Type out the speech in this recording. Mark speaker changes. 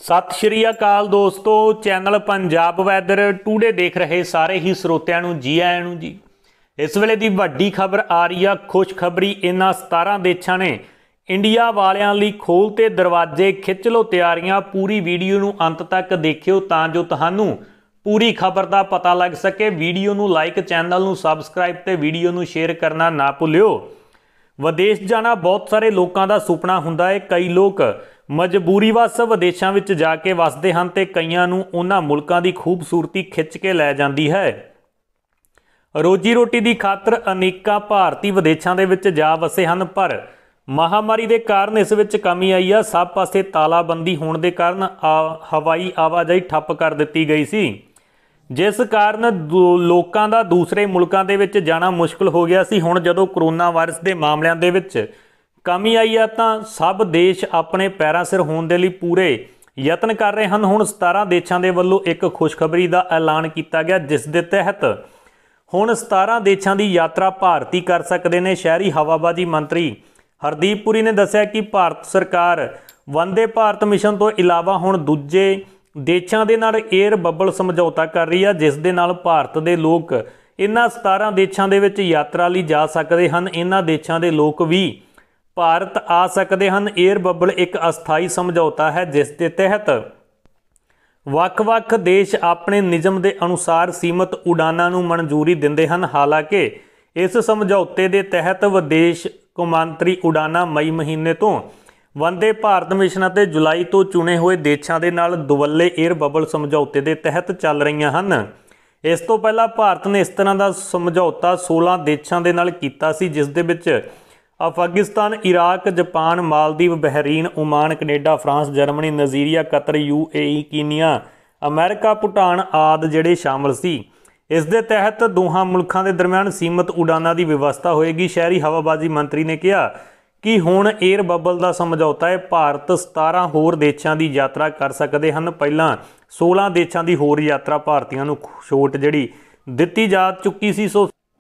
Speaker 1: ਸਤਿ ਸ਼੍ਰੀ ਅਕਾਲ ਦੋਸਤੋ channel Punjab weather today ਦੇਖ ਰਹੇ ਸਾਰੇ ਹੀ ਸਰੋਤਿਆਂ ਨੂੰ ਜੀ ਆਇਆਂ ਨੂੰ ਜੀ ਇਸ ਵੇਲੇ ਦੀ ਵੱਡੀ ਖਬਰ ਆ ਰਹੀ ਆ ਖੁਸ਼ਖਬਰੀ ਇਹਨਾਂ 17 ਦੇਸ਼ਾਂ ਨੇ ਇੰਡੀਆ ਵਾਲਿਆਂ ਲਈ ਖੋਲਤੇ ਦਰਵਾਜ਼ੇ ਖਿੱਚ ਲੋ ਤਿਆਰੀਆਂ ਪੂਰੀ ਵੀਡੀਓ ਨੂੰ ਅੰਤ ਤੱਕ ਦੇਖਿਓ ਤਾਂ ਜੋ ਤੁਹਾਨੂੰ ਪੂਰੀ ਖਬਰ ਦਾ ਪਤਾ ਲੱਗ ਸਕੇ ਵੀਡੀਓ ਨੂੰ ਲਾਈਕ ਚੈਨਲ ਨੂੰ ਸਬਸਕ੍ਰਾਈਬ ਤੇ ਵੀਡੀਓ ਨੂੰ ਸ਼ੇਅਰ ਕਰਨਾ ਨਾ ਭੁੱਲਿਓ ਵਿਦੇਸ਼ ਜਾਣਾ ਬਹੁਤ ਸਾਰੇ ਲੋਕਾਂ ਦਾ ਸੁਪਨਾ ਹੁੰਦਾ ਹੈ ਕਈ ਲੋਕ ਮਜਬੂਰੀ ਵਸ ਵਿਦੇਸ਼ਾਂ ਵਿੱਚ ਜਾ ਕੇ ਵਸਦੇ ਹਨ ਤੇ ਕਈਆਂ ਨੂੰ ਉਹਨਾਂ ਮੁਲਕਾਂ ਦੀ ਖੂਬਸੂਰਤੀ ਖਿੱਚ ਕੇ ਲੈ ਜਾਂਦੀ ਹੈ ਰੋਜੀ ਰੋਟੀ ਦੀ ਖਾਤਰ ਅਨੇਕਾਂ ਭਾਰਤੀ ਵਿਦੇਸ਼ਾਂ ਦੇ ਵਿੱਚ ਜਾ ਵਸੇ ਹਨ ਪਰ ਮਹਾਮਾਰੀ ਦੇ ਕਾਰਨ ਇਸ ਵਿੱਚ ਕਮੀ ਆਈ ਆ ਸਭ ਪਾਸੇ ਤਾਲਾਬੰਦੀ ਹੋਣ ਦੇ ਕਾਰਨ ਹਵਾਈ ਆਵਾਜਾਈ ਠੱਪ ਕਰ ਦਿੱਤੀ ਗਈ ਸੀ ਜਿਸ ਕਾਰਨ ਲੋਕਾਂ ਦਾ ਦੂਸਰੇ ਮੁਲਕਾਂ ਦੇ ਵਿੱਚ ਜਾਣਾ ਮੁਸ਼ਕਲ ਹੋ ਗਿਆ ਸੀ ਹੁਣ ਜਦੋਂ ਕਰੋਨਾ ਵਾਇਰਸ ਦੇ ਮਾਮਲਿਆਂ ਦੇ ਵਿੱਚ ਕਮੀ ਆਈ ਆ ਤਾਂ ਸਭ ਦੇਸ਼ ਆਪਣੇ ਪੈਰਾਂ ਸਿਰ ਹੋਣ ਦੇ ਲਈ ਪੂਰੇ ਯਤਨ ਕਰ ਰਹੇ ਹਨ ਹੁਣ 17 ਦੇਸ਼ਾਂ ਦੇ ਵੱਲੋਂ ਇੱਕ ਖੁਸ਼ਖਬਰੀ ਦਾ ਐਲਾਨ ਕੀਤਾ ਗਿਆ ਜਿਸ ਦੇ ਤਹਿਤ ਹੁਣ 17 ਦੇਸ਼ਾਂ ਦੀ ਯਾਤਰਾ ਭਾਰਤੀ ਕਰ ਸਕਦੇ ਨੇ ਸ਼ਹਿਰੀ ਹਵਾਬਾਜੀ ਮੰਤਰੀ ਹਰਦੀਪ ਪੁਰੀ ਨੇ ਦੱਸਿਆ ਕਿ ਭਾਰਤ ਸਰਕਾਰ ਵੰਦੇ ਭਾਰਤ ਮਿਸ਼ਨ ਤੋਂ ਇਲਾਵਾ ਹੁਣ ਦੂਜੇ ਦੇਸ਼ਾਂ ਦੇ ਨਾਲ 에ਅਰ ਬੱਬਲ ਸਮਝੌਤਾ ਕਰ ਰਹੀ ਆ ਜਿਸ ਦੇ ਨਾਲ ਭਾਰਤ ਦੇ ਲੋਕ ਇਹਨਾਂ 17 ਦੇਸ਼ਾਂ ਦੇ ਵਿੱਚ ਯਾਤਰਾ ਲਈ ਜਾ ਸਕਦੇ ਹਨ ਇਹਨਾਂ ਦੇਸ਼ਾਂ ਦੇ ਲੋਕ ਵੀ ਭਾਰਤ ਆ ਸਕਦੇ ਹਨ 에ਅਰ ਬੱਬਲ ਇੱਕ ਅਸਥਾਈ ਸਮਝੌਤਾ ਹੈ ਜਿਸ ਦੇ ਤਹਿਤ ਵੱਖ-ਵੱਖ ਦੇਸ਼ ਆਪਣੇ ਨਿਯਮ ਦੇ ਅਨੁਸਾਰ ਸੀਮਤ ਉਡਾਨਾਂ ਨੂੰ ਮਨਜ਼ੂਰੀ ਦਿੰਦੇ ਹਨ ਹਾਲਾਂਕਿ ਇਸ ਸਮਝੌਤੇ ਦੇ ਤਹਿਤ ਵਿਦੇਸ਼ ਕੌਮਾਂਤਰੀ ਉਡਾਨਾਂ ਮਈ ਮਹੀਨੇ ਤੋਂ ਵੰਦੇ ਭਾਰਤ ਮਿਸ਼ਨ ਅਤੇ ਜੁਲਾਈ ਤੋਂ ਚੁਣੇ ਹੋਏ ਦੇਸ਼ਾਂ ਦੇ ਨਾਲ ਦੁਵੱਲੇ 에ਅਰ ਬਬਲ ਸਮਝੌਤੇ ਦੇ ਤਹਿਤ ਚੱਲ ਰਹੀਆਂ ਹਨ ਇਸ ਤੋਂ ਪਹਿਲਾਂ ਭਾਰਤ ਨੇ ਇਸ ਤਰ੍ਹਾਂ ਦਾ ਸਮਝੌਤਾ 16 ਦੇਸ਼ਾਂ ਦੇ ਨਾਲ ਕੀਤਾ ਸੀ ਜਿਸ ਦੇ ਵਿੱਚ Afghanistan Iraq Japan Maldives Bahrain Oman Canada France Germany Nigeria Qatar UAE Kenya America Bhutan ਆਦ ਜਿਹੜੇ ਸ਼ਾਮਲ ਸੀ ਇਸ ਦੇ ਤਹਿਤ ਦੋਹਾਂ ਮੁਲਕਾਂ ਦੇ ਦਰਮਿਆਨ ਸੀਮਤ ਉਡਾਨਾਂ ਦੀ ਵਿਵਸਥਾ ਹੋਏਗੀ ਸ਼ਹਿਰੀ ਹਵਾਬਾਜ਼ੀ ਮੰਤਰੀ ਨੇ ਕਿਹਾ ਕਿ ਹੁਣ 에ਅਰ ਬਬਲ ਦਾ ਸਮਝੌਤਾ ਹੈ ਭਾਰਤ 17 ਹੋਰ ਦੇਸ਼ਾਂ ਦੀ ਯਾਤਰਾ ਕਰ ਸਕਦੇ ਹਨ ਪਹਿਲਾਂ 16 ਦੇਸ਼ਾਂ ਦੀ ਹੋਰ ਯਾਤਰਾ ਭਾਰਤੀਆਂ ਨੂੰ ਛੋਟ ਜਿਹੜੀ ਦਿੱਤੀ ਜਾ ਚੁੱਕੀ ਸੀ ਸੋ